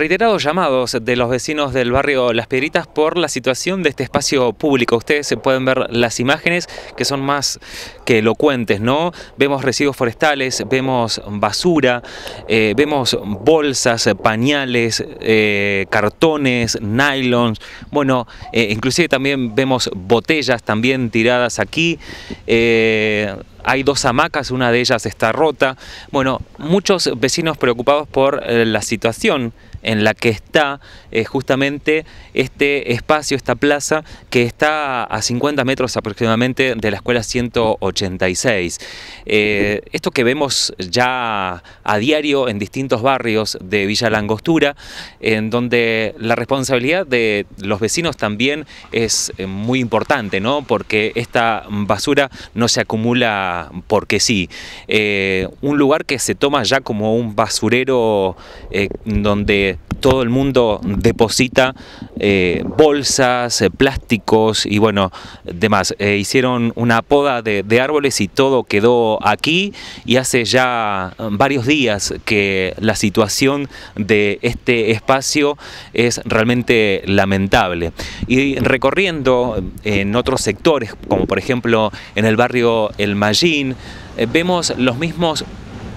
reiterados llamados de los vecinos del barrio Las Piedritas por la situación de este espacio público. Ustedes se pueden ver las imágenes que son más que elocuentes, ¿no? Vemos residuos forestales, vemos basura, eh, vemos bolsas, pañales, eh, cartones, nylons, bueno, eh, inclusive también vemos botellas también tiradas aquí hay dos hamacas, una de ellas está rota. Bueno, muchos vecinos preocupados por la situación en la que está eh, justamente este espacio, esta plaza, que está a 50 metros aproximadamente de la escuela 186. Eh, esto que vemos ya a diario en distintos barrios de Villa Langostura, en donde la responsabilidad de los vecinos también es eh, muy importante, ¿no? Porque esta basura no se acumula porque sí. un lugar que se toma ya como un basurero donde todo el mundo deposita eh, bolsas, eh, plásticos y bueno, demás. Eh, hicieron una poda de, de, árboles y todo quedó aquí y hace ya varios días que la situación de este espacio es realmente lamentable. Y recorriendo en otros sectores, como por ejemplo en el barrio El Mallín, vemos los mismos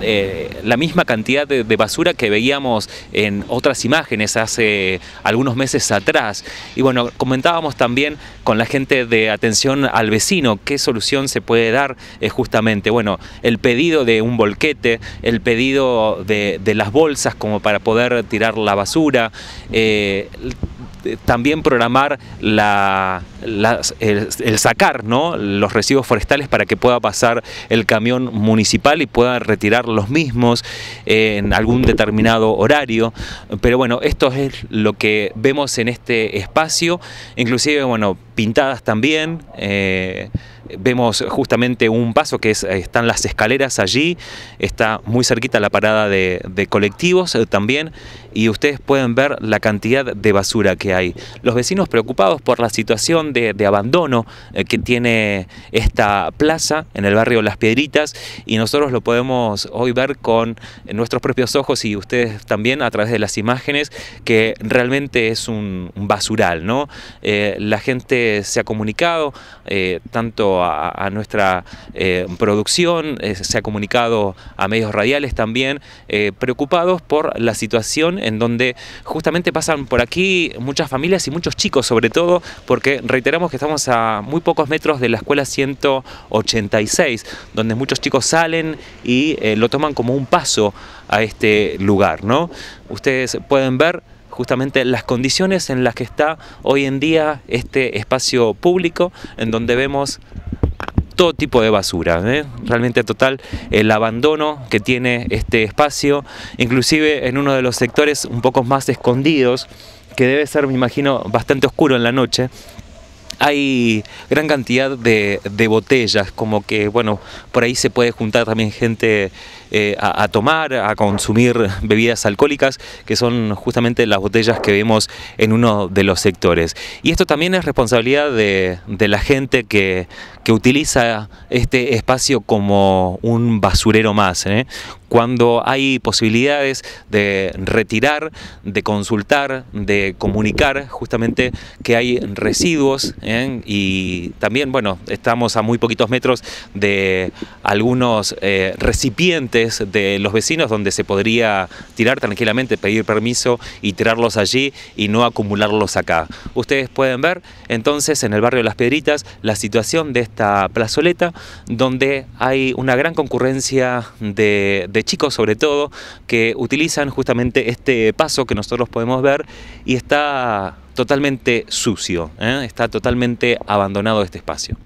eh, la misma cantidad de, basura que veíamos en otras imágenes hace algunos meses atrás. Y bueno, comentábamos también con la gente de atención al vecino qué solución se puede dar eh, justamente. Bueno, el pedido de un volquete, el pedido de, las bolsas como para poder tirar la basura. Eh, eh, también programar la, el, sacar los residuos forestales para que pueda pasar el camión municipal y pueda retirar los mismos en algún determinado horario. Pero bueno, esto es lo que vemos en este espacio, inclusive bueno, pintadas también. Eh, vemos justamente un paso que eh, están las escaleras allí, está muy cerquita la parada de, colectivos eh, también y ustedes pueden ver la cantidad de basura que hay. Los vecinos preocupados por la situación de, abandono eh, que tiene esta plaza en el barrio Las Piedritas y nosotros lo podemos hoy ver con nuestros propios ojos y ustedes también a través de las imágenes que realmente es un, basural, ¿no? la gente se ha comunicado tanto a, nuestra eh, producción, eh, se ha comunicado a medios radiales también, eh, preocupados por la situación en donde justamente pasan por aquí muchas familias y muchos chicos sobre todo, porque reiteramos que estamos a muy pocos metros de la escuela 186, donde muchos chicos salen y lo toman como un paso a este lugar, ¿no? Ustedes pueden ver justamente las condiciones en las que está hoy en día este espacio público, en donde vemos todo tipo de basura. ¿eh? Realmente total el abandono que tiene este espacio, inclusive en uno de los sectores un poco más escondidos, que debe ser, me imagino, bastante oscuro en la noche. Hay gran cantidad de, botellas, como que, bueno, por ahí se puede juntar también gente eh, a, tomar, a consumir bebidas alcohólicas, que son justamente las botellas que vemos en uno de los sectores. Y esto también es responsabilidad de la gente que, que utiliza este espacio como un basurero más. ¿eh? Cuando hay posibilidades de retirar, de consultar, de comunicar justamente que hay residuos ¿eh? y también, bueno, estamos a muy poquitos metros de algunos eh, recipientes de los vecinos donde se podría tirar tranquilamente, pedir permiso y tirarlos allí y no acumularlos acá. Ustedes pueden ver entonces en el barrio de Las Piedritas la situación de esta plazoleta donde hay una gran concurrencia de, chicos sobre todo que utilizan justamente este paso que nosotros podemos ver y está totalmente sucio, ¿eh? está totalmente abandonado este espacio.